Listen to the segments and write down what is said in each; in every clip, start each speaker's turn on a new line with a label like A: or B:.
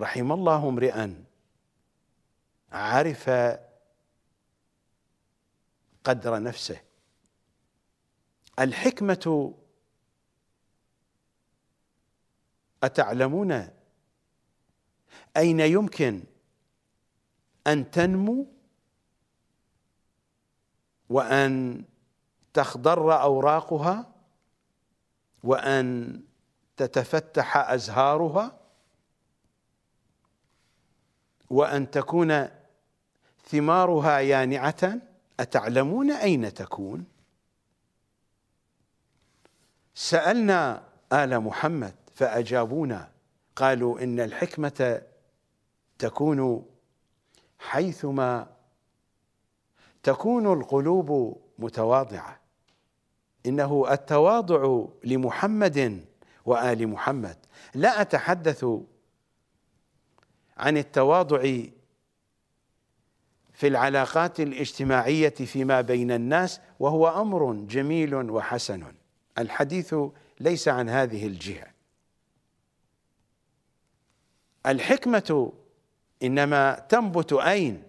A: رحم الله امرئا عرف قدر نفسه الحكمه اتعلمون اين يمكن ان تنمو وان تخضر اوراقها وان تتفتح ازهارها وأن تكون ثمارها يانعة أتعلمون أين تكون سألنا آل محمد فأجابونا قالوا إن الحكمة تكون حيثما تكون القلوب متواضعة إنه التواضع لمحمد وآل محمد لا أتحدث عن التواضع في العلاقات الاجتماعية فيما بين الناس وهو أمر جميل وحسن الحديث ليس عن هذه الجهة الحكمة إنما تنبت أين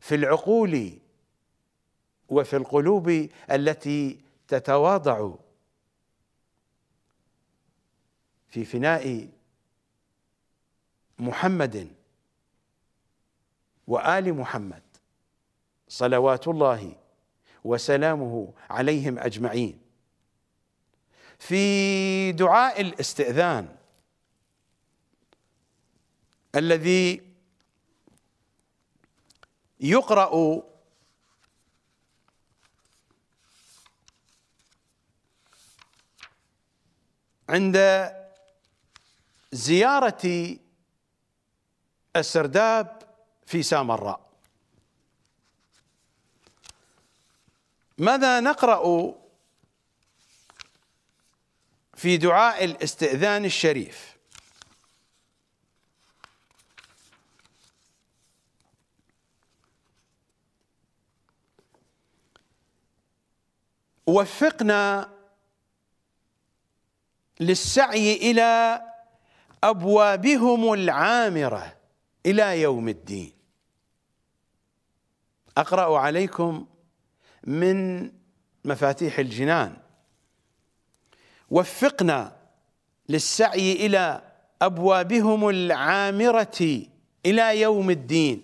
A: في العقول وفي القلوب التي تتواضع في فناء محمد وال محمد صلوات الله وسلامه عليهم اجمعين في دعاء الاستئذان الذي يقرا عند زياره السرداب في سامراء ماذا نقرأ في دعاء الاستئذان الشريف وفقنا للسعي الى ابوابهم العامره إلى يوم الدين أقرأ عليكم من مفاتيح الجنان وفقنا للسعي إلى أبوابهم العامرة إلى يوم الدين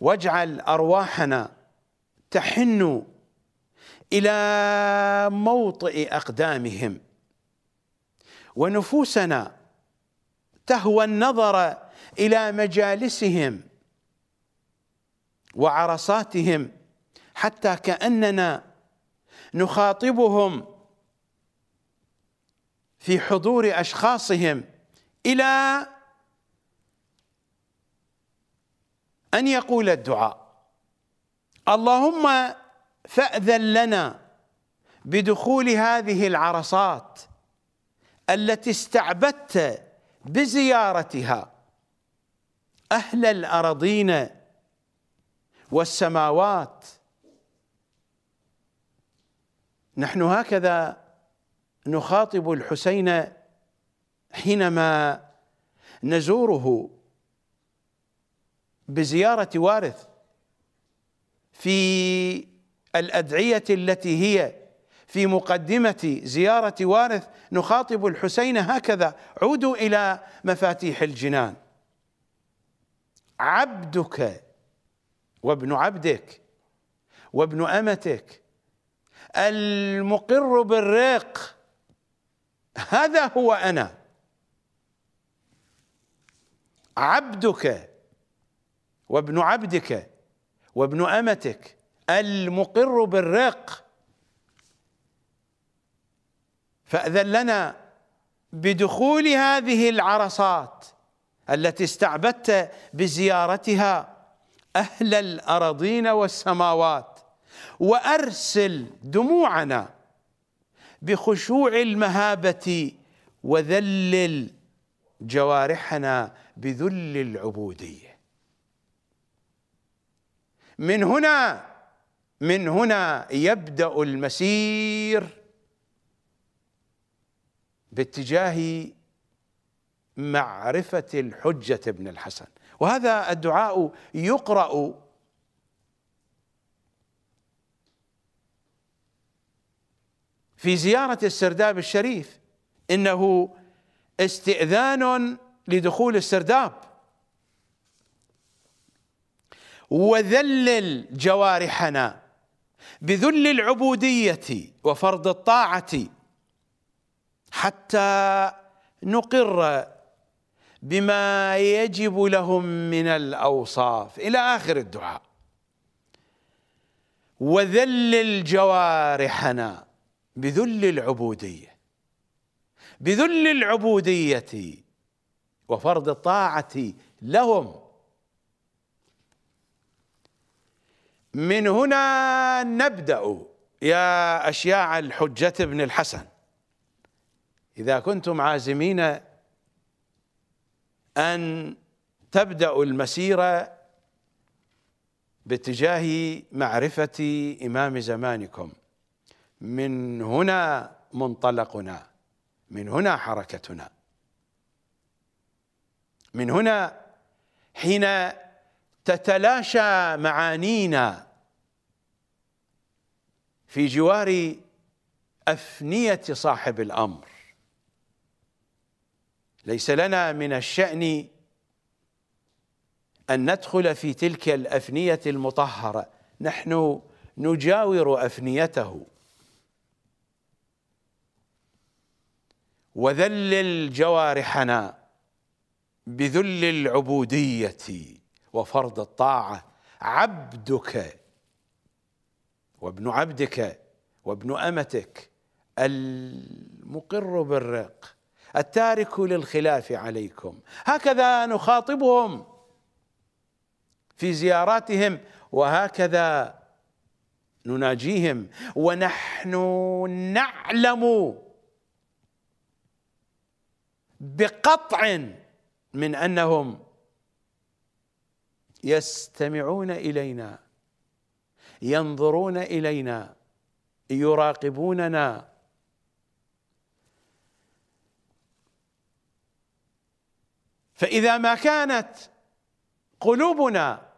A: واجعل أرواحنا تحن إلى موطئ أقدامهم ونفوسنا تهوى النظر الى مجالسهم وعرصاتهم حتى كاننا نخاطبهم في حضور اشخاصهم الى ان يقول الدعاء اللهم فاذن لنا بدخول هذه العرصات التي استعبدت بزيارتها أهل الأراضين والسماوات نحن هكذا نخاطب الحسين حينما نزوره بزيارة وارث في الأدعية التي هي في مقدمة زيارة وارث نخاطب الحسين هكذا عودوا إلى مفاتيح الجنان عبدك وابن عبدك وابن أمتك المقر بالرق هذا هو أنا عبدك وابن عبدك وابن أمتك المقر بالرق فأذن لنا بدخول هذه العرصات التي استعبدت بزيارتها أهل الأراضين والسماوات وأرسل دموعنا بخشوع المهابة وذلل جوارحنا بذل العبودية من هنا من هنا يبدأ المسير باتجاه معرفة الحجة ابن الحسن وهذا الدعاء يقرأ في زيارة السرداب الشريف إنه استئذان لدخول السرداب وذلل جوارحنا بذل العبودية وفرض الطاعة حتى نقر بما يجب لهم من الاوصاف الى اخر الدعاء وذلل جوارحنا بذل العبوديه بذل العبوديه وفرض الطاعه لهم من هنا نبدا يا اشياع الحجه بن الحسن إذا كنتم عازمين أن تبدأوا المسيرة باتجاه معرفة إمام زمانكم من هنا منطلقنا من هنا حركتنا من هنا حين تتلاشى معانينا في جوار أفنية صاحب الأمر ليس لنا من الشأن أن ندخل في تلك الأفنية المطهرة نحن نجاور أفنيته وذلل جوارحنا بذل العبودية وفرض الطاعة عبدك وابن عبدك وابن أمتك المقر بالرق التارك للخلاف عليكم هكذا نخاطبهم في زياراتهم وهكذا نناجيهم ونحن نعلم بقطع من انهم يستمعون الينا ينظرون الينا يراقبوننا فإذا ما كانت قلوبنا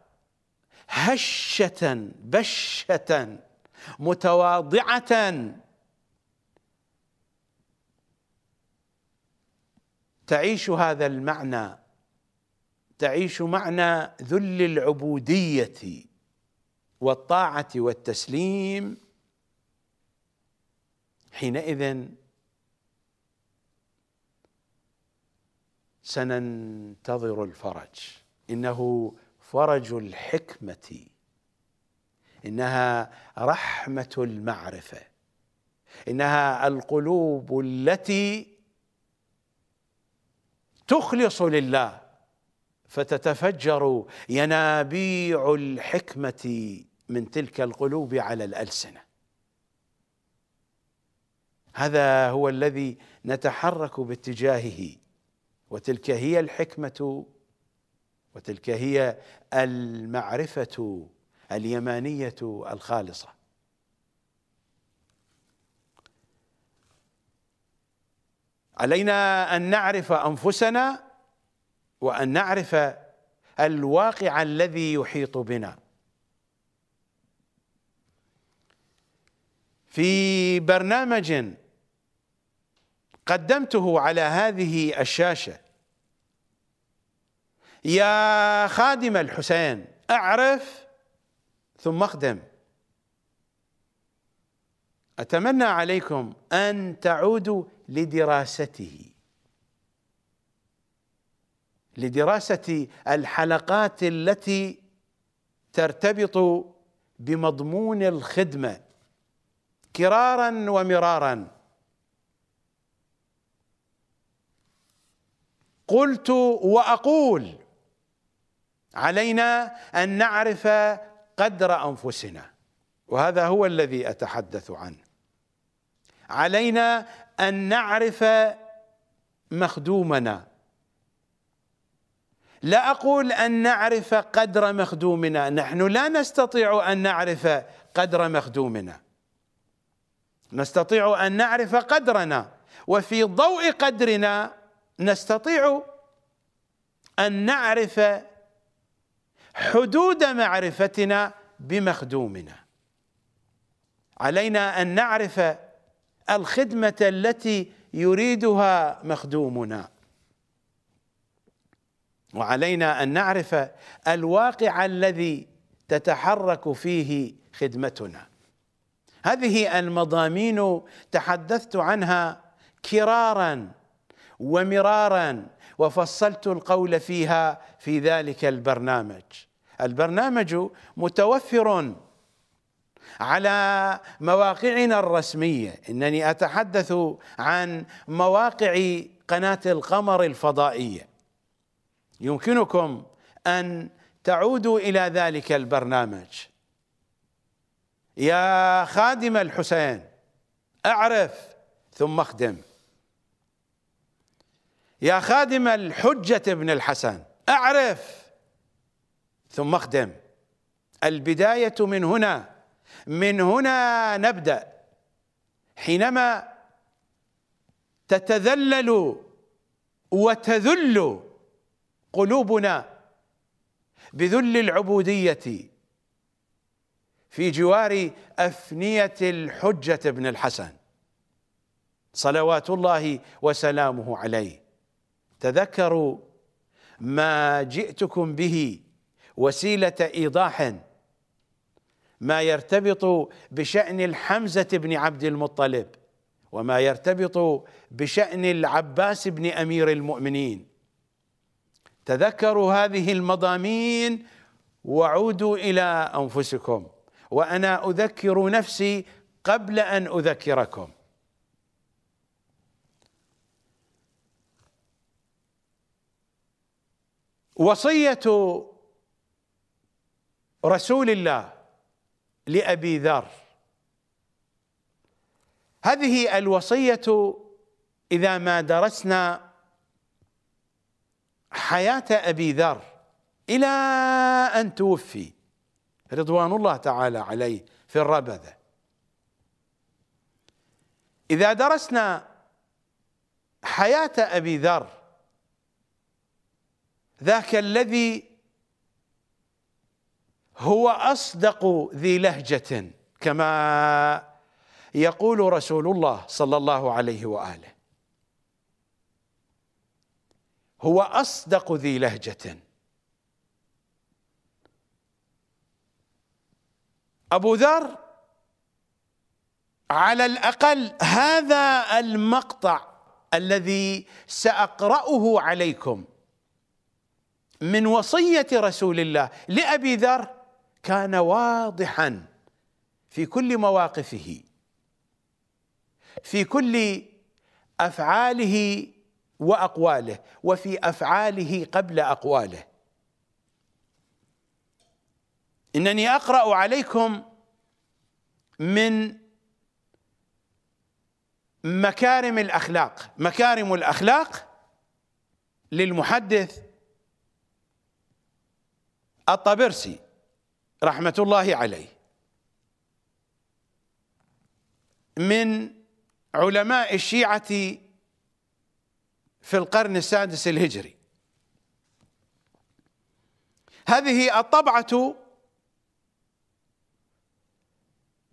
A: هشة بشة متواضعة تعيش هذا المعنى تعيش معنى ذل العبودية والطاعة والتسليم حينئذ سننتظر الفرج انه فرج الحكمه انها رحمه المعرفه انها القلوب التي تخلص لله فتتفجر ينابيع الحكمه من تلك القلوب على الالسنه هذا هو الذي نتحرك باتجاهه وتلك هي الحكمه وتلك هي المعرفه اليمانيه الخالصه علينا ان نعرف انفسنا وان نعرف الواقع الذي يحيط بنا في برنامج قدمته على هذه الشاشه يا خادم الحسين اعرف ثم اخدم اتمنى عليكم ان تعودوا لدراسته لدراسه الحلقات التي ترتبط بمضمون الخدمه كرارا ومرارا قلت واقول علينا ان نعرف قدر انفسنا وهذا هو الذي اتحدث عنه علينا ان نعرف مخدومنا لا اقول ان نعرف قدر مخدومنا نحن لا نستطيع ان نعرف قدر مخدومنا نستطيع ان نعرف قدرنا وفي ضوء قدرنا نستطيع أن نعرف حدود معرفتنا بمخدومنا علينا أن نعرف الخدمة التي يريدها مخدومنا وعلينا أن نعرف الواقع الذي تتحرك فيه خدمتنا هذه المضامين تحدثت عنها كرارا ومرارا وفصلت القول فيها في ذلك البرنامج البرنامج متوفر على مواقعنا الرسميه انني اتحدث عن مواقع قناه القمر الفضائيه يمكنكم ان تعودوا الى ذلك البرنامج يا خادم الحسين اعرف ثم اخدم يا خادم الحجة ابن الحسن أعرف ثم اخدم البداية من هنا من هنا نبدأ حينما تتذلل وتذل قلوبنا بذل العبودية في جوار أفنية الحجة ابن الحسن صلوات الله وسلامه عليه تذكروا ما جئتكم به وسيلة إيضاح ما يرتبط بشأن الحمزة بن عبد المطلب وما يرتبط بشأن العباس بن أمير المؤمنين تذكروا هذه المضامين وعودوا إلى أنفسكم وأنا أذكر نفسي قبل أن أذكركم وصيه رسول الله لابي ذر هذه الوصيه اذا ما درسنا حياه ابي ذر الى ان توفي رضوان الله تعالى عليه في الربذه اذا درسنا حياه ابي ذر ذاك الذي هو اصدق ذي لهجه كما يقول رسول الله صلى الله عليه واله هو اصدق ذي لهجه ابو ذر على الاقل هذا المقطع الذي ساقراه عليكم من وصيه رسول الله لابي ذر كان واضحا في كل مواقفه في كل افعاله واقواله وفي افعاله قبل اقواله انني اقرا عليكم من مكارم الاخلاق مكارم الاخلاق للمحدث الطبرسي رحمة الله عليه من علماء الشيعة في القرن السادس الهجري هذه الطبعة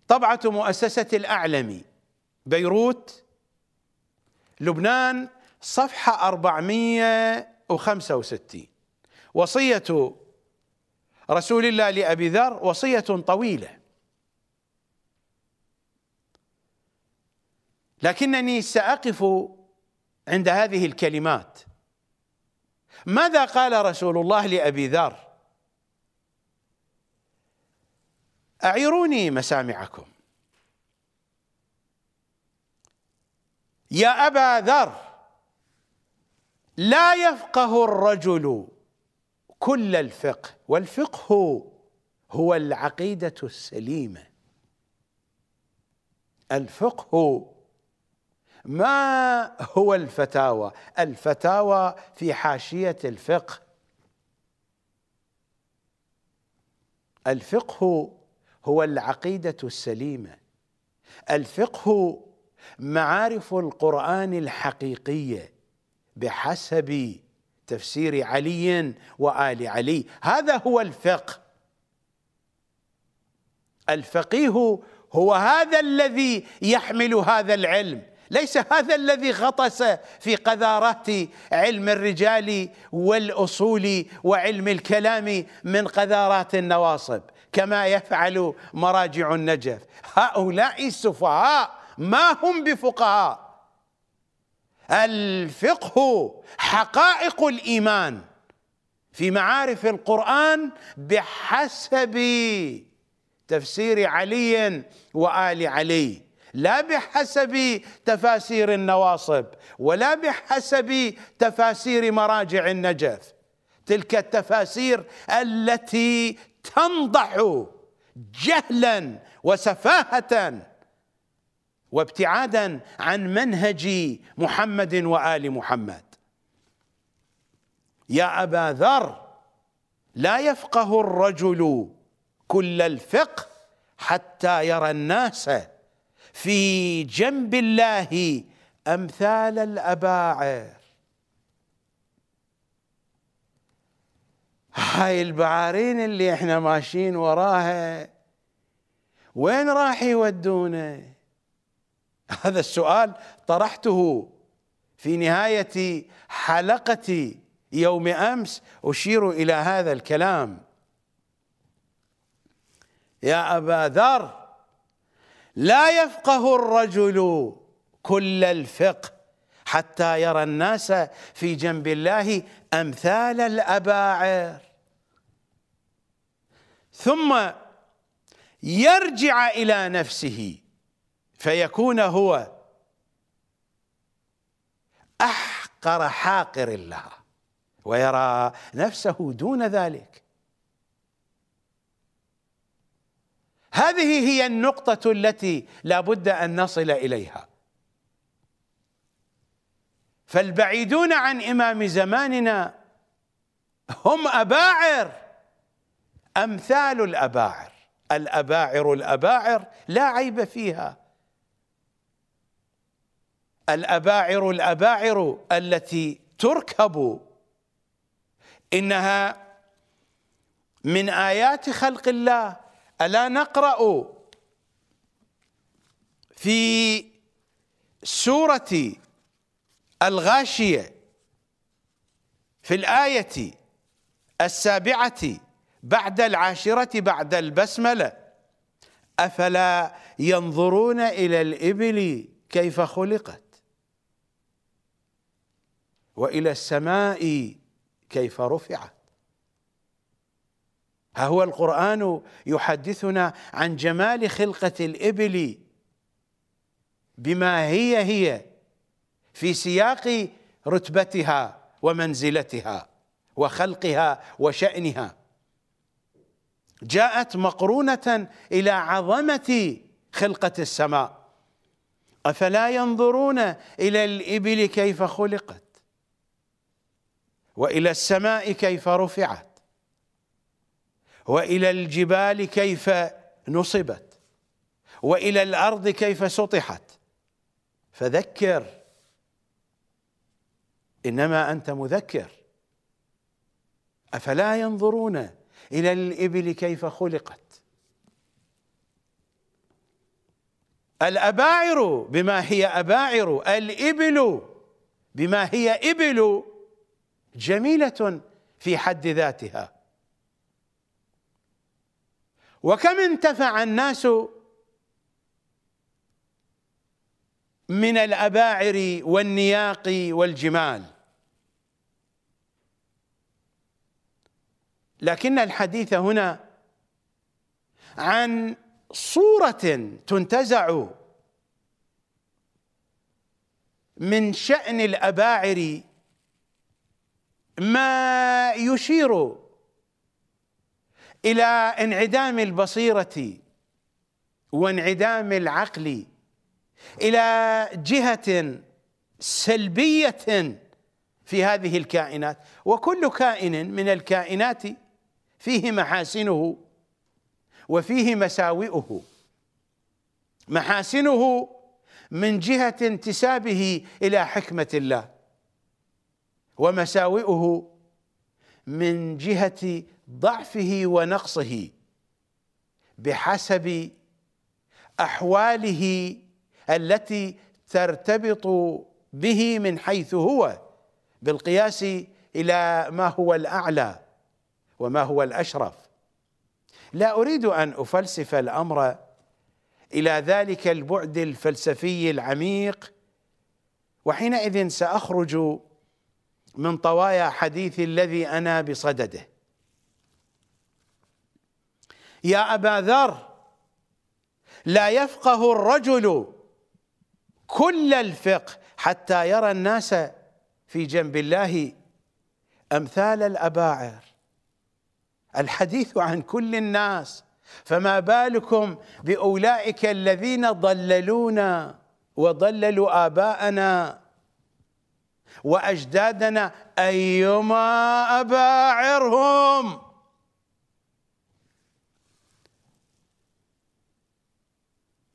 A: طبعة مؤسسة الأعلمي بيروت لبنان صفحة 465 وصية رسول الله لأبي ذر وصية طويلة لكنني سأقف عند هذه الكلمات ماذا قال رسول الله لأبي ذر أعيروني مسامعكم يا أبا ذر لا يفقه الرجل كل الفقه والفقه هو العقيدة السليمة الفقه ما هو الفتاوى الفتاوى في حاشية الفقه الفقه هو العقيدة السليمة الفقه معارف القرآن الحقيقية بحسب تفسير علي وآل علي هذا هو الفقه الفقيه هو هذا الذي يحمل هذا العلم ليس هذا الذي غطس في قذارات علم الرجال والأصول وعلم الكلام من قذارات النواصب كما يفعل مراجع النجف هؤلاء السفهاء ما هم بفقهاء الفقه حقائق الايمان في معارف القران بحسب تفسير علي وال علي لا بحسب تفاسير النواصب ولا بحسب تفاسير مراجع النجف تلك التفاسير التي تنضح جهلا وسفاهه وابتعادا عن منهج محمد وال محمد يا ابا ذر لا يفقه الرجل كل الفقه حتى يرى الناس في جنب الله امثال الاباعر هاي البعارين اللي احنا ماشيين وراها وين راح يودونه هذا السؤال طرحته في نهاية حلقة يوم أمس أشير إلى هذا الكلام يا أبا ذر لا يفقه الرجل كل الفقه حتى يرى الناس في جنب الله أمثال الأباعر ثم يرجع إلى نفسه فيكون هو احقر حاقر لها ويرى نفسه دون ذلك هذه هي النقطة التي لا بد أن نصل إليها فالبعيدون عن إمام زماننا هم أباعر أمثال الأباعر الأباعر الأباعر لا عيب فيها الأباعر الأباعر التي تركب إنها من آيات خلق الله ألا نقرأ في سورة الغاشية في الآية السابعة بعد العاشرة بعد البسملة أفلا ينظرون إلى الإبل كيف خلقت والى السماء كيف رفعت ها هو القران يحدثنا عن جمال خلقه الابل بما هي هي في سياق رتبتها ومنزلتها وخلقها وشانها جاءت مقرونه الى عظمه خلقه السماء افلا ينظرون الى الابل كيف خلقت والى السماء كيف رفعت والى الجبال كيف نصبت والى الارض كيف سطحت فذكر انما انت مذكر افلا ينظرون الى الابل كيف خلقت الاباعر بما هي اباعر الابل بما هي ابل جميله في حد ذاتها وكم انتفع الناس من الاباعر والنياق والجمال لكن الحديث هنا عن صوره تنتزع من شان الاباعر ما يشير الى انعدام البصيره وانعدام العقل الى جهه سلبيه في هذه الكائنات وكل كائن من الكائنات فيه محاسنه وفيه مساوئه محاسنه من جهه انتسابه الى حكمه الله ومساوئه من جهة ضعفه ونقصه بحسب أحواله التي ترتبط به من حيث هو بالقياس إلى ما هو الأعلى وما هو الأشرف لا أريد أن أفلسف الأمر إلى ذلك البعد الفلسفي العميق وحينئذ سأخرج من طوايا حديثي الذي أنا بصدده يا أبا ذر لا يفقه الرجل كل الفقه حتى يرى الناس في جنب الله أمثال الأباعر الحديث عن كل الناس فما بالكم بأولئك الذين ضللونا وضللوا آباءنا وأجدادنا أيما أباعرهم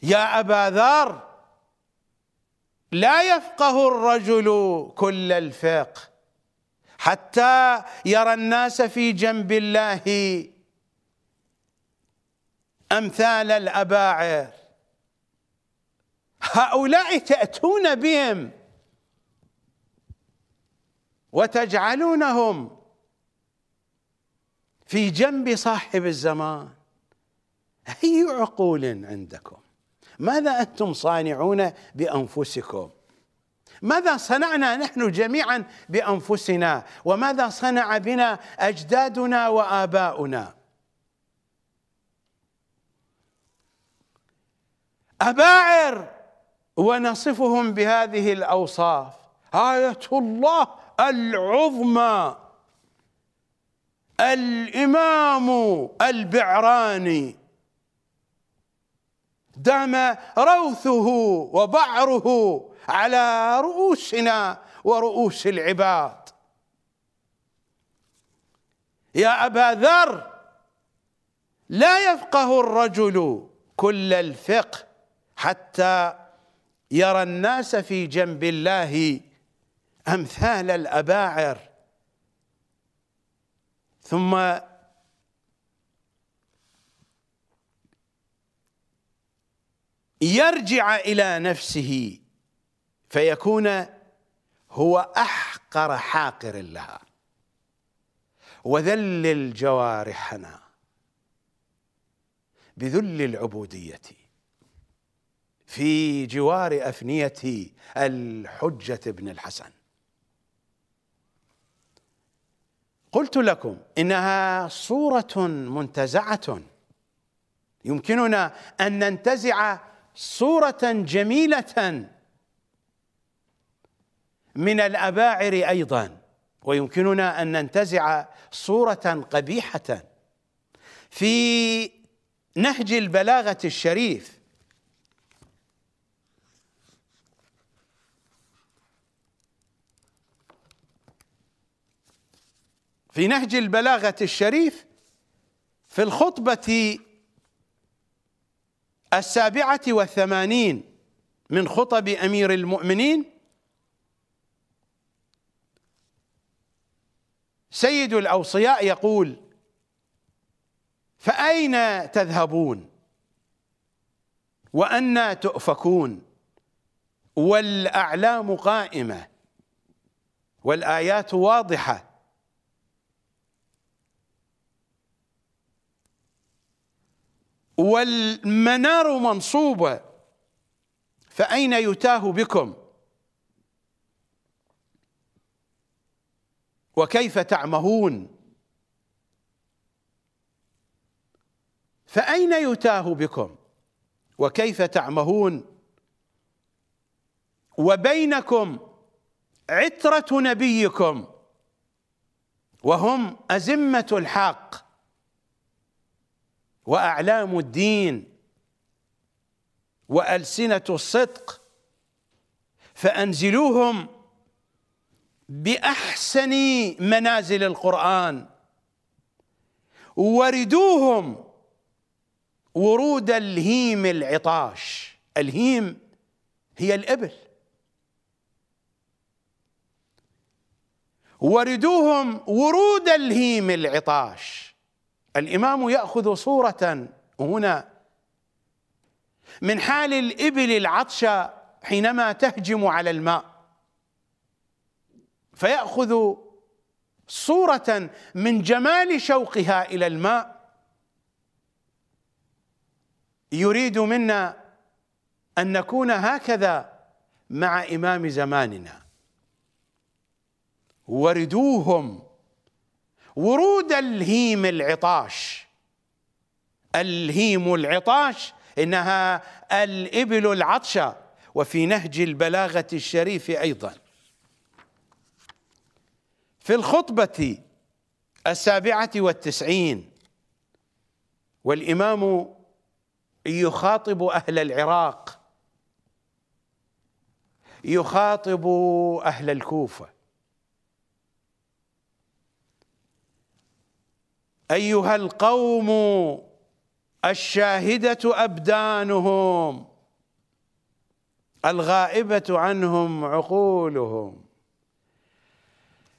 A: يا أبا ذر لا يفقه الرجل كل الفقه حتى يرى الناس في جنب الله أمثال الأباعر هؤلاء تأتون بهم وتجعلونهم في جنب صاحب الزمان أي عقول عندكم ماذا أنتم صانعون بأنفسكم ماذا صنعنا نحن جميعا بأنفسنا وماذا صنع بنا أجدادنا وآباؤنا أباعر ونصفهم بهذه الأوصاف آية الله العظمى الإمام البعراني دام روثه وبعره على رؤوسنا ورؤوس العباد يا أبا ذر لا يفقه الرجل كل الفقه حتى يرى الناس في جنب الله امثال الاباعر ثم يرجع الى نفسه فيكون هو احقر حاقر لها وذلل جوارحنا بذل العبوديه في جوار افنيه الحجه ابن الحسن قلت لكم انها صوره منتزعه يمكننا ان ننتزع صوره جميله من الاباعر ايضا ويمكننا ان ننتزع صوره قبيحه في نهج البلاغه الشريف في نهج البلاغة الشريف في الخطبة السابعة والثمانين من خطب أمير المؤمنين سيد الأوصياء يقول فأين تذهبون وأنى تؤفكون والأعلام قائمة والآيات واضحة والمنار منصوبة فأين يتاه بكم وكيف تعمهون فأين يتاه بكم وكيف تعمهون وبينكم عترة نبيكم وهم أزمة الحق واعلام الدين والسنه الصدق فانزلوهم باحسن منازل القران وردوهم ورود الهيم العطاش الهيم هي الابل وردوهم ورود الهيم العطاش الامام ياخذ صوره هنا من حال الابل العطشة حينما تهجم على الماء فياخذ صوره من جمال شوقها الى الماء يريد منا ان نكون هكذا مع امام زماننا وردوهم ورود الهيم العطاش الهيم العطاش انها الابل العطشه وفي نهج البلاغه الشريف ايضا في الخطبه السابعه والتسعين والامام يخاطب اهل العراق يخاطب اهل الكوفه ايها القوم الشاهده ابدانهم الغائبه عنهم عقولهم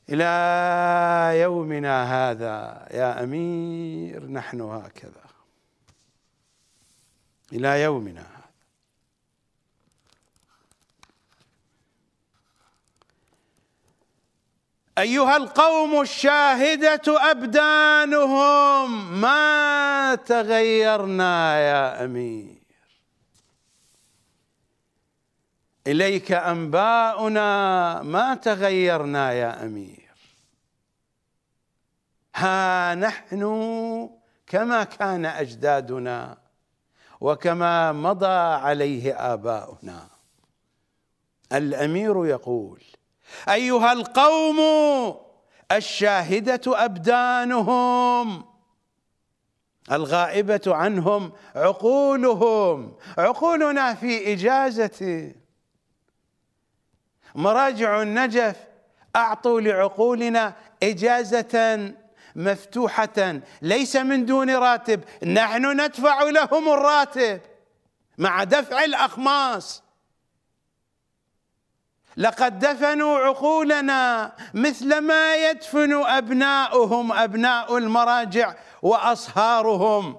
A: الى يومنا هذا يا امير نحن هكذا الى يومنا أيها القوم الشاهدة أبدانهم ما تغيرنا يا أمير إليك أنباؤنا ما تغيرنا يا أمير ها نحن كما كان أجدادنا وكما مضى عليه آباؤنا الأمير يقول أيها القوم الشاهدة أبدانهم الغائبة عنهم عقولهم عقولنا في إجازة مراجع النجف أعطوا لعقولنا إجازة مفتوحة ليس من دون راتب نحن ندفع لهم الراتب مع دفع الأخماس لقد دفنوا عقولنا مثلما يدفن أبناؤهم أبناء المراجع وأصهارهم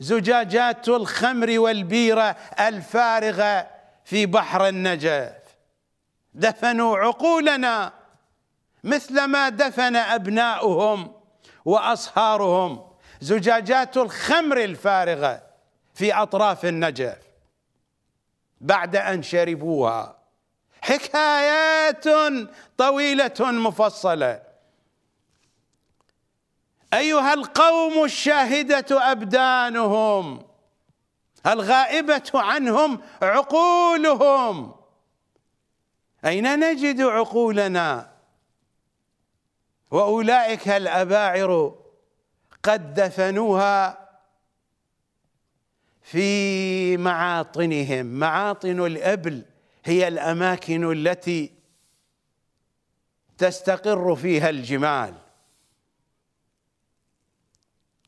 A: زجاجات الخمر والبيرة الفارغة في بحر النجف دفنوا عقولنا مثلما دفن أبناؤهم وأصهارهم زجاجات الخمر الفارغة في أطراف النجف بعد أن شربوها حكايات طويلة مفصلة أيها القوم الشاهدة أبدانهم الغائبة عنهم عقولهم أين نجد عقولنا وأولئك الأباعر قد دفنوها في معاطنهم معاطن الأبل هي الاماكن التي تستقر فيها الجمال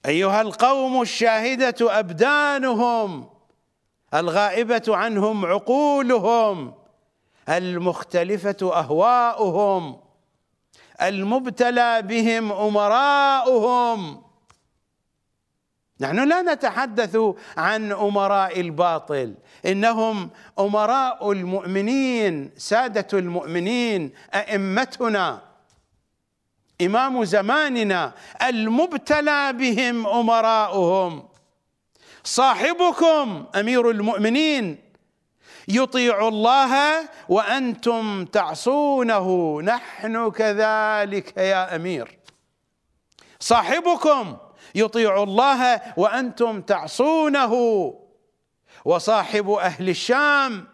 A: ايها القوم الشاهده ابدانهم الغائبه عنهم عقولهم المختلفه اهواؤهم المبتلى بهم امراؤهم نحن لا نتحدث عن امراء الباطل انهم امراء المؤمنين ساده المؤمنين ائمتنا امام زماننا المبتلى بهم امراؤهم صاحبكم امير المؤمنين يطيع الله وانتم تعصونه نحن كذلك يا امير صاحبكم يطيع الله وانتم تعصونه وصاحب اهل الشام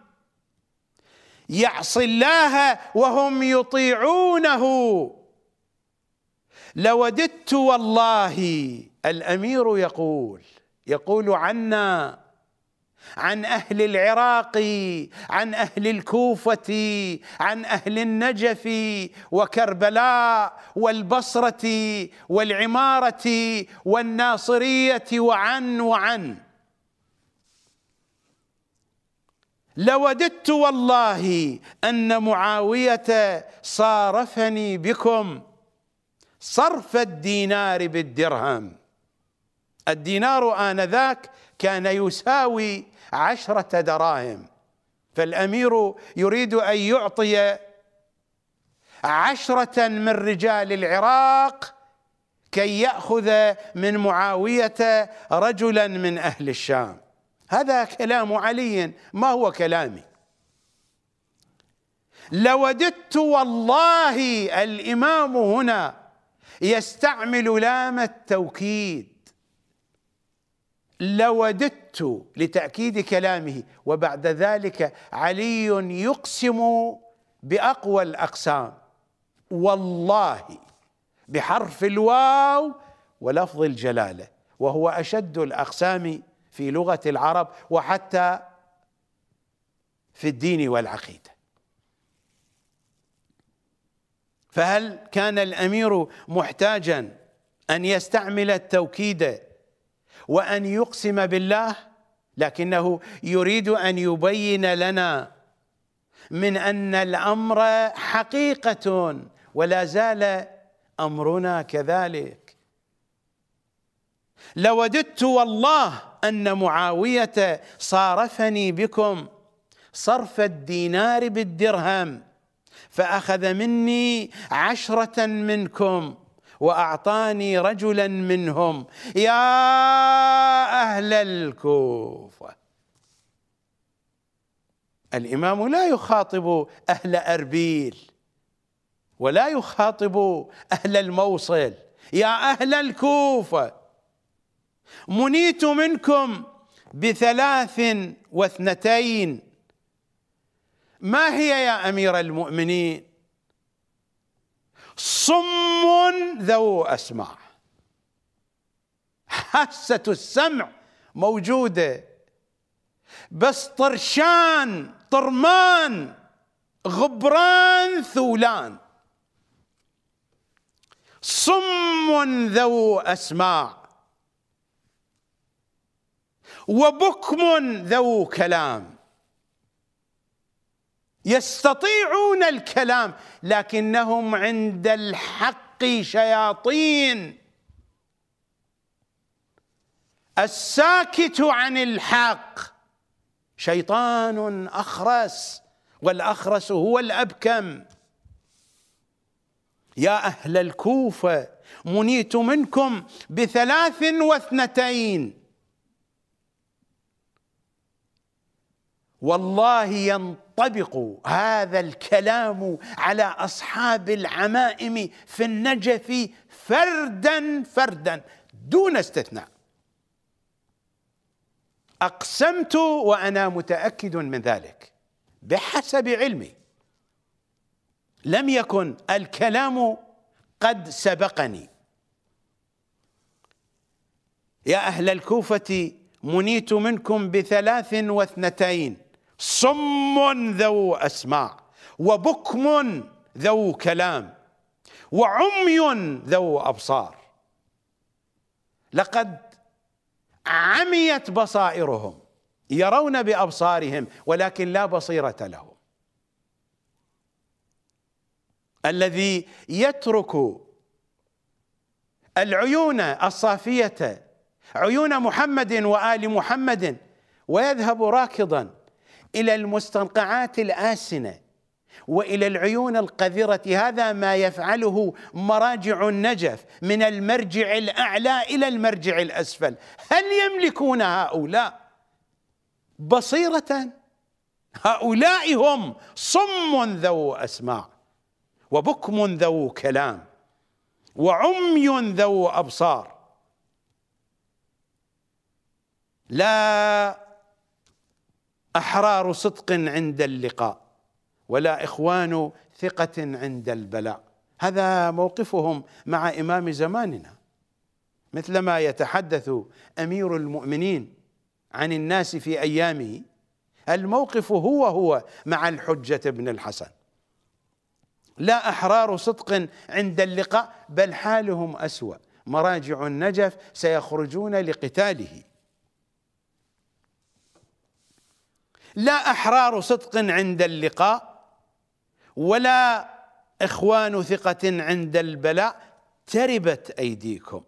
A: يعصي الله وهم يطيعونه لوددت والله الامير يقول يقول عنا عن اهل العراق عن اهل الكوفه عن اهل النجف وكربلاء والبصره والعماره والناصريه وعن وعن لوددت والله ان معاويه صارفني بكم صرف الدينار بالدرهم الدينار انذاك كان يساوي عشرة دراهم فالأمير يريد أن يعطي عشرة من رجال العراق كي يأخذ من معاوية رجلا من أهل الشام هذا كلام علي ما هو كلامي لوددت والله الإمام هنا يستعمل لام التوكيد لوددت لتأكيد كلامه وبعد ذلك علي يقسم بأقوى الأقسام والله بحرف الواو ولفظ الجلالة وهو أشد الأقسام في لغة العرب وحتى في الدين والعقيدة فهل كان الأمير محتاجا أن يستعمل التوكيد وأن يقسم بالله لكنه يريد أن يبين لنا من أن الأمر حقيقة ولا زال أمرنا كذلك لوددت والله أن معاوية صارفني بكم صرف الدينار بالدرهم فأخذ مني عشرة منكم واعطاني رجلا منهم يا اهل الكوفه الامام لا يخاطب اهل اربيل ولا يخاطب اهل الموصل يا اهل الكوفه منيت منكم بثلاث واثنتين ما هي يا امير المؤمنين صم ذو أسماع حاسة السمع موجودة بس طرشان طرمان غبران ثولان صم ذو أسماع وبكم ذو كلام يستطيعون الكلام لكنهم عند الحق شياطين الساكت عن الحق شيطان اخرس والاخرس هو الابكم يا اهل الكوفه منيت منكم بثلاث واثنتين والله ينطبق هذا الكلام على اصحاب العمائم في النجف فردا فردا دون استثناء اقسمت وانا متاكد من ذلك بحسب علمي لم يكن الكلام قد سبقني يا اهل الكوفه منيت منكم بثلاث واثنتين صم ذو أسماع وبكم ذو كلام وعمي ذو أبصار لقد عميت بصائرهم يرون بأبصارهم ولكن لا بصيرة لهم الذي يترك العيون الصافية عيون محمد وآل محمد ويذهب راكضا إلى المستنقعات الآسنة والى العيون القذره هذا ما يفعله مراجع النجف من المرجع الاعلى الى المرجع الاسفل هل يملكون هؤلاء بصيره هؤلاء هم صم ذو اسماع وبكم ذو كلام وعمي ذو ابصار لا احرار صدق عند اللقاء ولا اخوان ثقه عند البلاء هذا موقفهم مع امام زماننا مثلما يتحدث امير المؤمنين عن الناس في ايامه الموقف هو هو مع الحجه بن الحسن لا احرار صدق عند اللقاء بل حالهم اسوا مراجع النجف سيخرجون لقتاله لا احرار صدق عند اللقاء ولا اخوان ثقه عند البلاء تربت ايديكم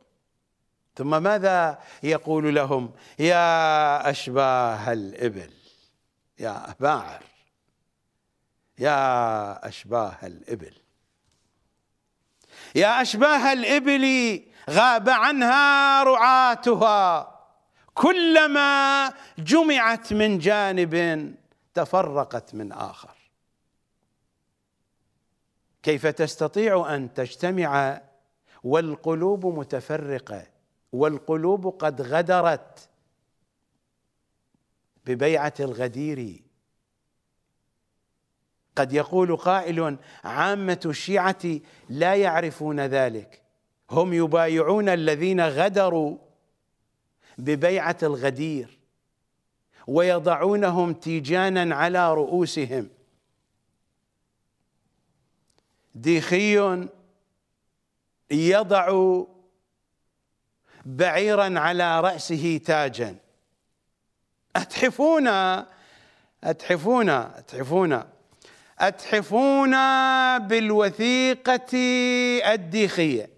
A: ثم ماذا يقول لهم يا اشباه الابل يا اباعر يا اشباه الابل يا اشباه الابل غاب عنها رعاتها كلما جمعت من جانب تفرقت من آخر كيف تستطيع أن تجتمع والقلوب متفرقة والقلوب قد غدرت ببيعة الغدير قد يقول قائل عامة الشيعة لا يعرفون ذلك هم يبايعون الذين غدروا ببيعة الغدير ويضعونهم تيجانا على رؤوسهم ديخي يضع بعيرا على رأسه تاجا أتحفونا أتحفونا أتحفونا أتحفونا بالوثيقة الديخية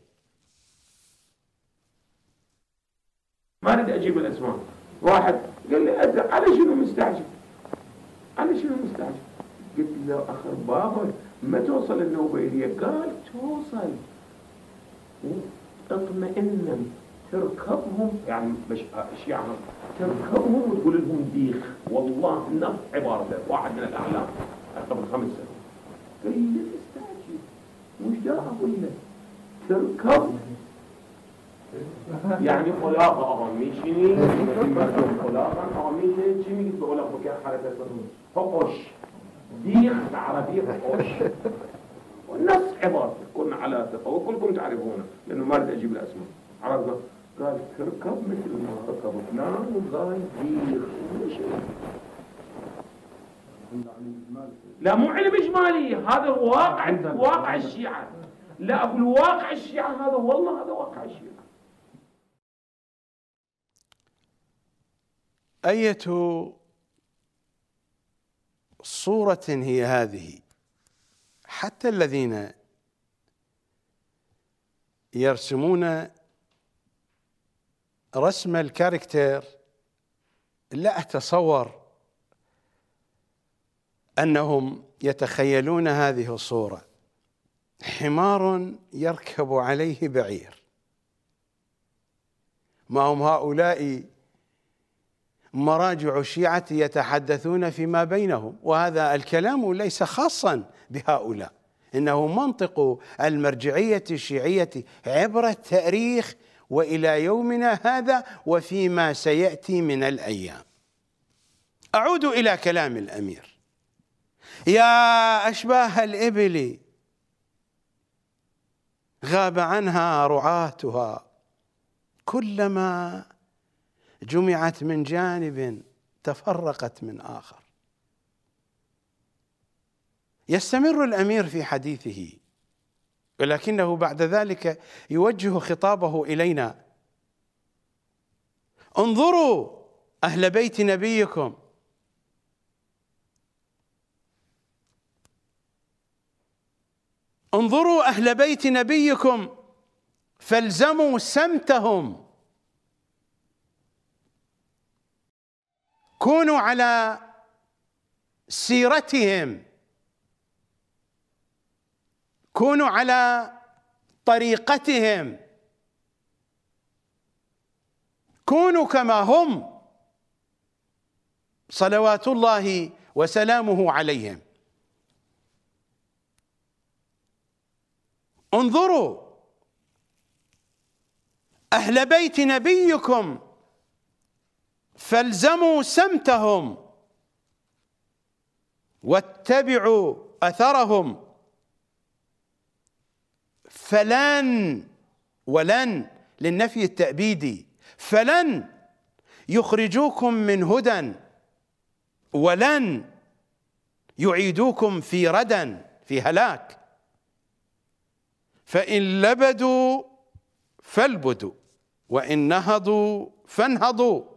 A: ما اريد اجيب الاسماء واحد قال لي انت على شنو مستعجل على شنو مستعجل قلت له اخر بابك ما توصل النوبه الي قال توصل واطمئن تركبهم يعني مش اشيعهم يعني؟ تركبهم وتقول لهم ديخ والله نفس عبارته واحد من الاعلام قبل خمس سنوات قال لي مستعجل وش دا اقول لك تركبهم یعنی يعني خلاق آقا میشینی خلاقا آقا میشه چی میگید به اولاق بکر حرکت حقش ديخ بالعربية حقش والنص عبارة كن على ثقة وكلكم تعرفونه لأنه ما رد أجيب الأسماء عرفنا قال تركب مثل ما ركب فلان وقال ديخ لا مو علم إجمالي هذا واقع واقع الشيعة لا أقول واقع الشيعة هذا والله هذا واقع الشيعة أية صورة هي هذه حتى الذين يرسمون رسم الكاركتير لا أتصور أنهم يتخيلون هذه الصورة حمار يركب عليه بعير ما هم هؤلاء مراجع الشيعة يتحدثون فيما بينهم وهذا الكلام ليس خاصا بهؤلاء إنه منطق المرجعية الشيعية عبر التاريخ وإلى يومنا هذا وفيما سيأتي من الأيام أعود إلى كلام الأمير يا أشباه الإبل غاب عنها رعاتها كلما جمعت من جانب تفرقت من اخر يستمر الامير في حديثه ولكنه بعد ذلك يوجه خطابه الينا انظروا اهل بيت نبيكم انظروا اهل بيت نبيكم فالزموا سمتهم كونوا على سيرتهم كونوا على طريقتهم كونوا كما هم صلوات الله وسلامه عليهم انظروا اهل بيت نبيكم فالزموا سمتهم واتبعوا اثرهم فلن ولن للنفي التأبيدي فلن يخرجوكم من هدى ولن يعيدوكم في ردى في هلاك فإن لبدوا فالبدوا وإن نهضوا فانهضوا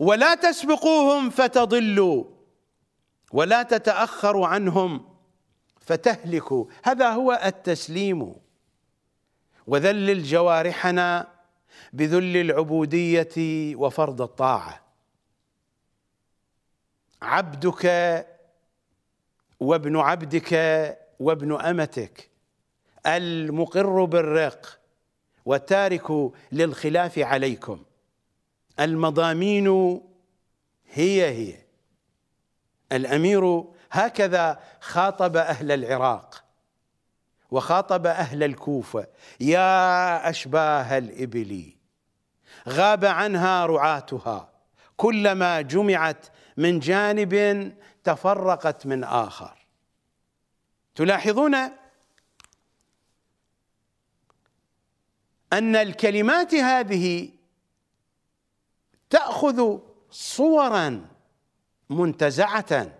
A: ولا تسبقوهم فتضلوا ولا تتاخروا عنهم فتهلكوا هذا هو التسليم وذلل جوارحنا بذل العبوديه وفرض الطاعه عبدك وابن عبدك وابن امتك المقر بالرق والتارك للخلاف عليكم المضامين هي هي الامير هكذا خاطب اهل العراق وخاطب اهل الكوفه يا اشباه الابل غاب عنها رعاتها كلما جمعت من جانب تفرقت من اخر تلاحظون ان الكلمات هذه تأخذ صورا منتزعة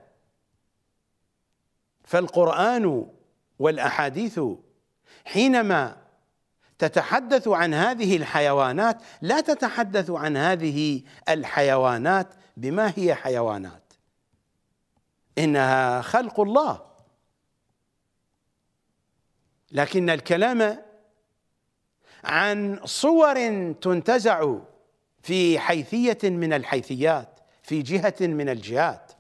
A: فالقرآن والأحاديث حينما تتحدث عن هذه الحيوانات لا تتحدث عن هذه الحيوانات بما هي حيوانات انها خلق الله لكن الكلام عن صور تنتزع في حيثيه من الحيثيات في جهه من الجهات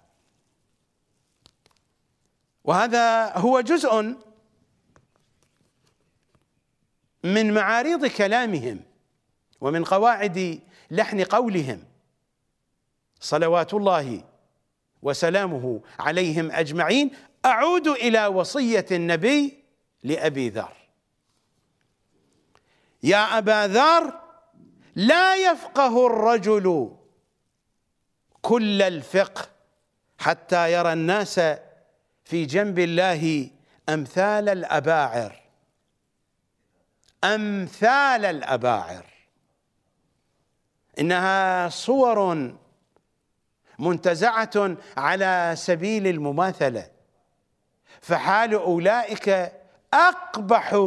A: وهذا هو جزء من معاريض كلامهم ومن قواعد لحن قولهم صلوات الله وسلامه عليهم اجمعين اعود الى وصيه النبي لابي ذر يا ابا ذر لا يفقه الرجل كل الفقه حتى يرى الناس في جنب الله امثال الاباعر امثال الاباعر انها صور منتزعه على سبيل المماثله فحال اولئك اقبح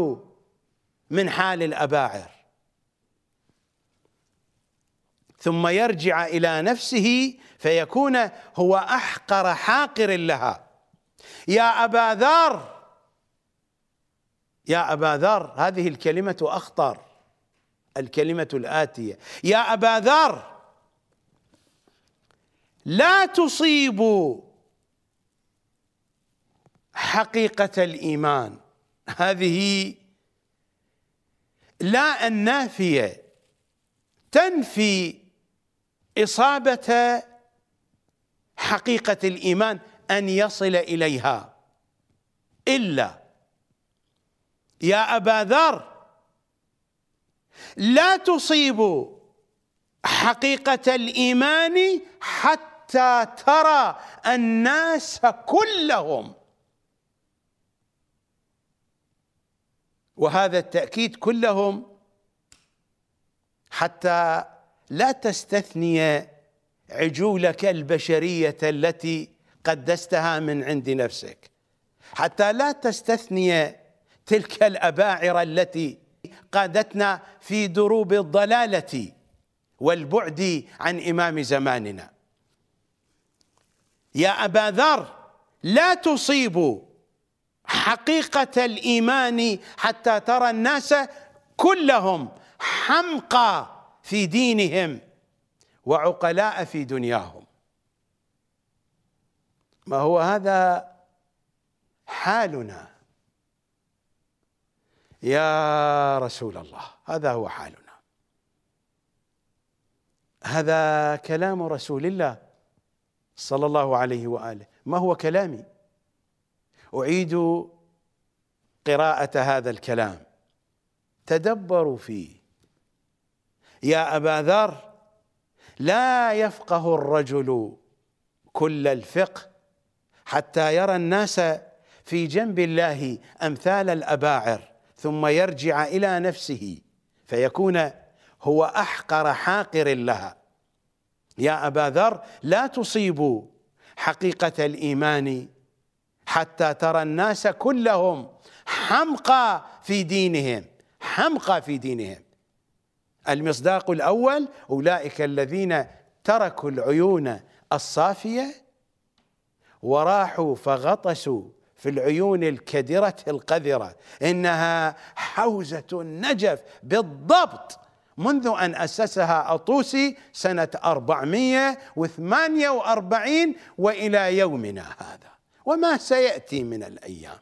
A: من حال الاباعر ثم يرجع الى نفسه فيكون هو احقر حاقر لها يا ابا ذر يا ابا ذر هذه الكلمه اخطر الكلمه الاتيه يا ابا ذر لا تصيبوا حقيقه الايمان هذه لا النافيه تنفي إصابة حقيقة الإيمان أن يصل إليها إلا يا أبا ذر لا تصيب حقيقة الإيمان حتى ترى الناس كلهم وهذا التأكيد كلهم حتى لا تستثني عجولك البشرية التي قدستها من عند نفسك حتى لا تستثني تلك الأباعر التي قادتنا في دروب الضلالة والبعد عن إمام زماننا يا أبا ذر لا تصيب حقيقة الإيمان حتى ترى الناس كلهم حمقى في دينهم وعقلاء في دنياهم ما هو هذا حالنا يا رسول الله هذا هو حالنا هذا كلام رسول الله صلى الله عليه واله ما هو كلامي اعيد قراءه هذا الكلام تدبروا فيه يا أبا ذر لا يفقه الرجل كل الفقه حتى يرى الناس في جنب الله أمثال الأباعر ثم يرجع إلى نفسه فيكون هو أحقر حاقر لها يا أبا ذر لا تصيبوا حقيقة الإيمان حتى ترى الناس كلهم حمقى في دينهم حمقى في دينهم المصداق الأول أولئك الذين تركوا العيون الصافية وراحوا فغطسوا في العيون الكدرة القذرة إنها حوزة النجف بالضبط منذ أن أسسها أطوسي سنة 448 وإلى يومنا هذا وما سيأتي من الأيام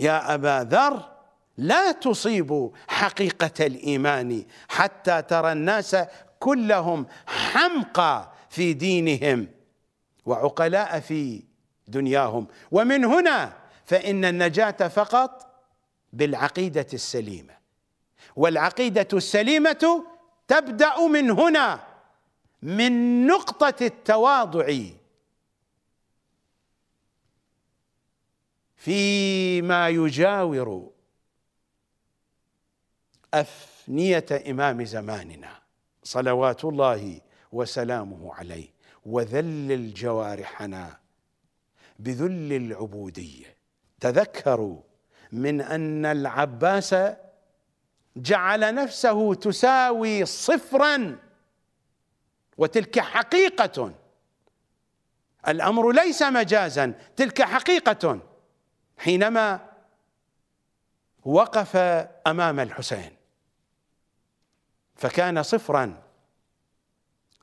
A: يا أبا ذر لا تصيب حقيقة الإيمان حتى ترى الناس كلهم حمقى في دينهم وعقلاء في دنياهم ومن هنا فإن النجاة فقط بالعقيدة السليمة والعقيدة السليمة تبدأ من هنا من نقطة التواضع فيما يجاور افنيه امام زماننا صلوات الله وسلامه عليه وذلل جوارحنا بذل العبوديه تذكروا من ان العباس جعل نفسه تساوي صفرا وتلك حقيقه الامر ليس مجازا تلك حقيقه حينما وقف امام الحسين فكان صفرا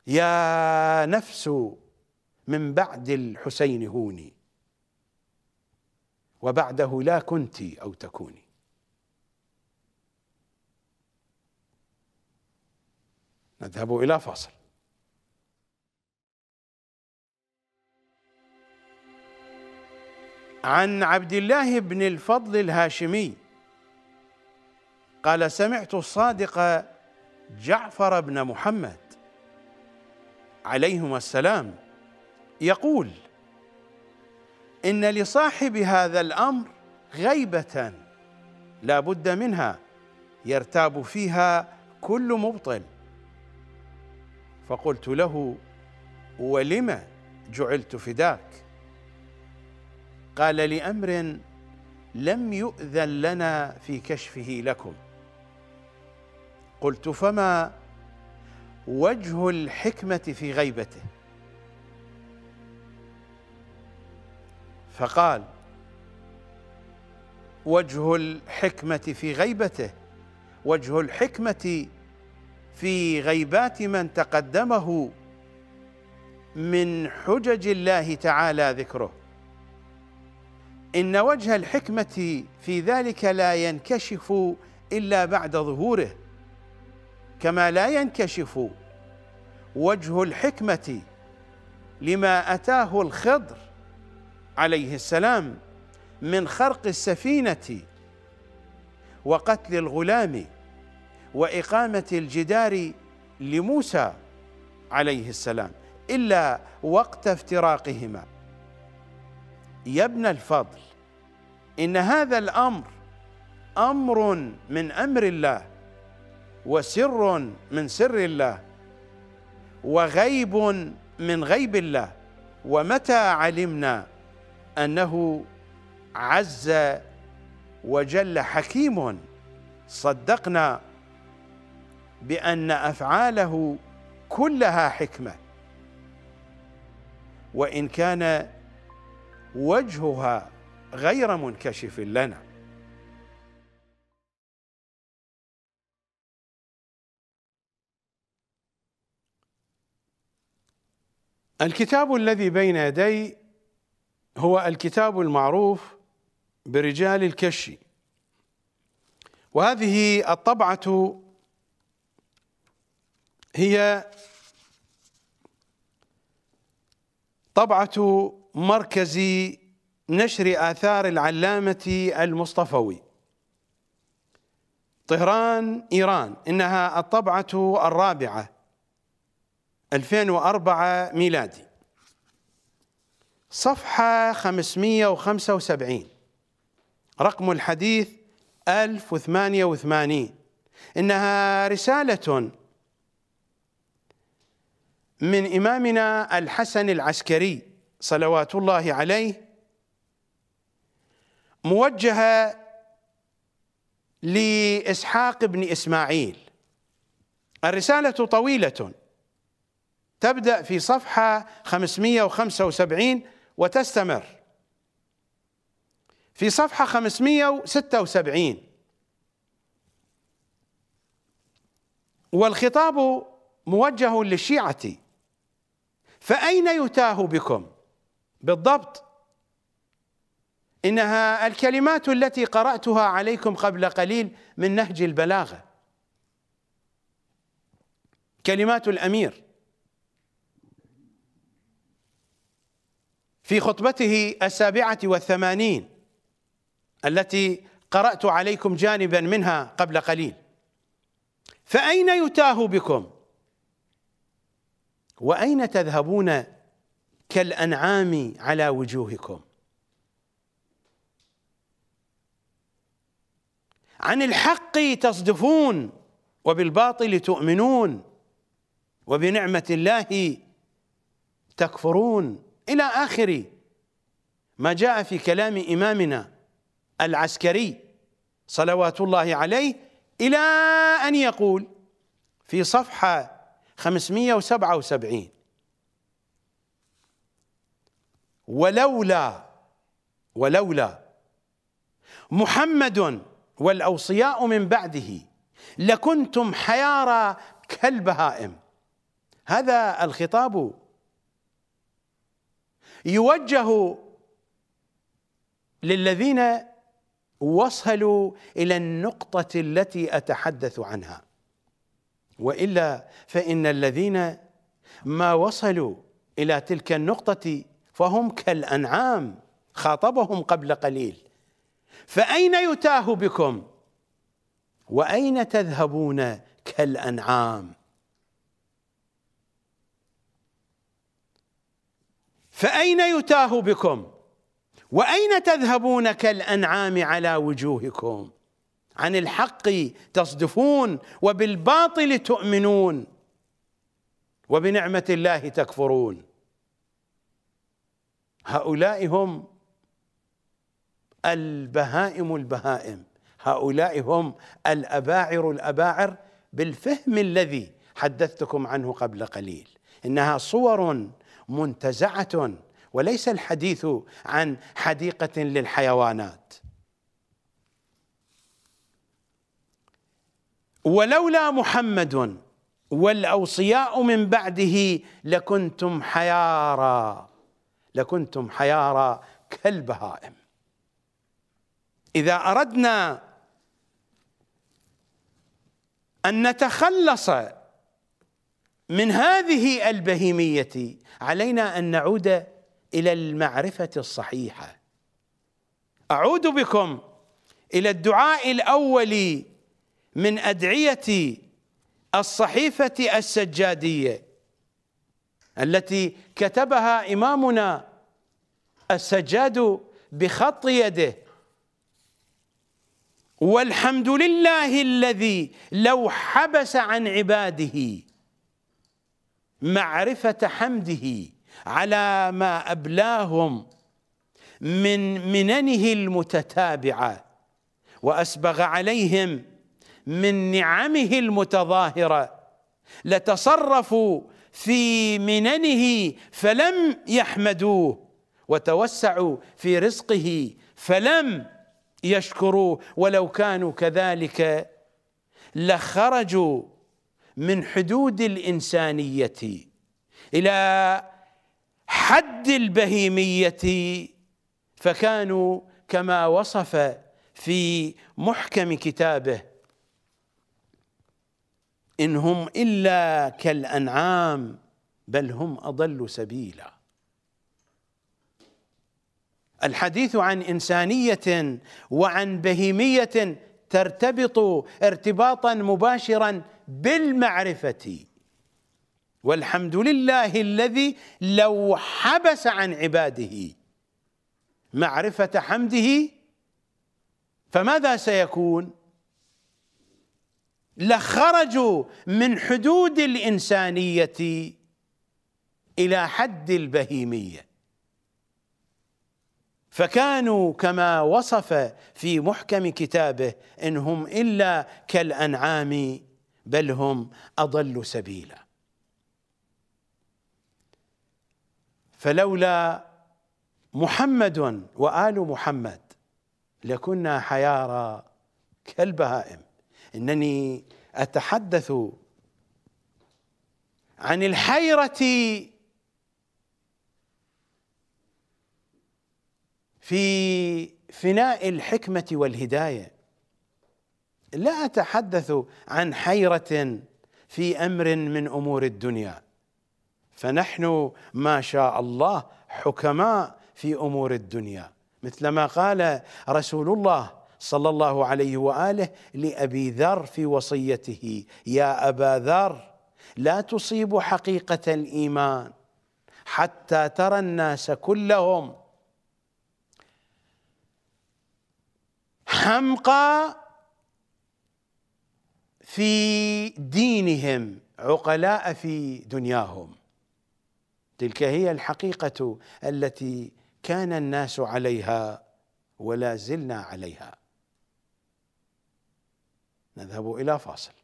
A: يا نفس من بعد الحسين هوني وبعده لا كنت او تكوني نذهب الى فاصل عن عبد الله بن الفضل الهاشمي قال سمعت الصادق جعفر بن محمد عليهما السلام يقول ان لصاحب هذا الامر غيبه لا بد منها يرتاب فيها كل مبطل فقلت له ولم جعلت فداك قال لامر لم يؤذن لنا في كشفه لكم قلت فما وجه الحكمة في غيبته فقال وجه الحكمة في غيبته وجه الحكمة في غيبات من تقدمه من حجج الله تعالى ذكره إن وجه الحكمة في ذلك لا ينكشف إلا بعد ظهوره كما لا ينكشف وجه الحكمه لما اتاه الخضر عليه السلام من خرق السفينه وقتل الغلام واقامه الجدار لموسى عليه السلام الا وقت افتراقهما يا ابن الفضل ان هذا الامر امر من امر الله وسر من سر الله وغيب من غيب الله ومتى علمنا انه عز وجل حكيم صدقنا بان افعاله كلها حكمه وان كان وجهها غير منكشف لنا الكتاب الذي بين يدي هو الكتاب المعروف برجال الكشي وهذه الطبعة هي طبعة مركز نشر آثار العلامة المصطفوي طهران إيران إنها الطبعة الرابعة 2004 ميلادي صفحة 575 رقم الحديث 1088 إنها رسالة من إمامنا الحسن العسكري صلوات الله عليه موجهة لإسحاق بن إسماعيل الرسالة طويلة تبدأ في صفحة 575 وتستمر في صفحة 576 والخطاب موجه للشيعة فأين يتاه بكم بالضبط إنها الكلمات التي قرأتها عليكم قبل قليل من نهج البلاغة كلمات الأمير في خطبته السابعة والثمانين التي قرأت عليكم جانبا منها قبل قليل فأين يتاه بكم وأين تذهبون كالأنعام على وجوهكم عن الحق تصدفون وبالباطل تؤمنون وبنعمة الله تكفرون إلى آخر ما جاء في كلام إمامنا العسكري صلوات الله عليه إلى أن يقول في صفحة 577 ولولا ولولا محمد والأوصياء من بعده لكنتم حيارى كالبهائم هذا الخطاب يوجه للذين وصلوا الى النقطه التي اتحدث عنها والا فان الذين ما وصلوا الى تلك النقطه فهم كالانعام خاطبهم قبل قليل فاين يتاه بكم واين تذهبون كالانعام فأين يتاه بكم وأين تذهبون كالأنعام على وجوهكم عن الحق تصدفون وبالباطل تؤمنون وبنعمة الله تكفرون هؤلاء هم البهائم البهائم هؤلاء هم الأباعر الأباعر بالفهم الذي حدثتكم عنه قبل قليل إنها صور منتزعه وليس الحديث عن حديقه للحيوانات ولولا محمد والاوصياء من بعده لكنتم حيارى لكنتم حيارى كالبهائم اذا اردنا ان نتخلص من هذه البهيميه علينا ان نعود الى المعرفه الصحيحه اعود بكم الى الدعاء الاول من ادعيه الصحيفه السجاديه التي كتبها امامنا السجاد بخط يده والحمد لله الذي لو حبس عن عباده معرفة حمده على ما أبلاهم من مننه المتتابعة وأسبغ عليهم من نعمه المتظاهرة لتصرفوا في مننه فلم يحمدوه وتوسعوا في رزقه فلم يشكروه ولو كانوا كذلك لخرجوا من حدود الانسانيه الى حد البهيميه فكانوا كما وصف في محكم كتابه ان هم الا كالانعام بل هم اضل سبيلا الحديث عن انسانيه وعن بهيميه ترتبط ارتباطا مباشرا بالمعرفة والحمد لله الذي لو حبس عن عباده معرفة حمده فماذا سيكون؟ لخرجوا من حدود الإنسانية إلى حد البهيمية فكانوا كما وصف في محكم كتابه إن هم إلا كالأنعام بل هم اضل سبيلا فلولا محمد وال محمد لكنا حيارى كالبهائم انني اتحدث عن الحيره في فناء الحكمه والهدايه لا اتحدث عن حيره في امر من امور الدنيا فنحن ما شاء الله حكماء في امور الدنيا مثل ما قال رسول الله صلى الله عليه واله لابي ذر في وصيته يا ابا ذر لا تصيب حقيقه الايمان حتى ترى الناس كلهم حمقى في دينهم عقلاء في دنياهم تلك هي الحقيقة التي كان الناس عليها ولا زلنا عليها نذهب إلى فاصل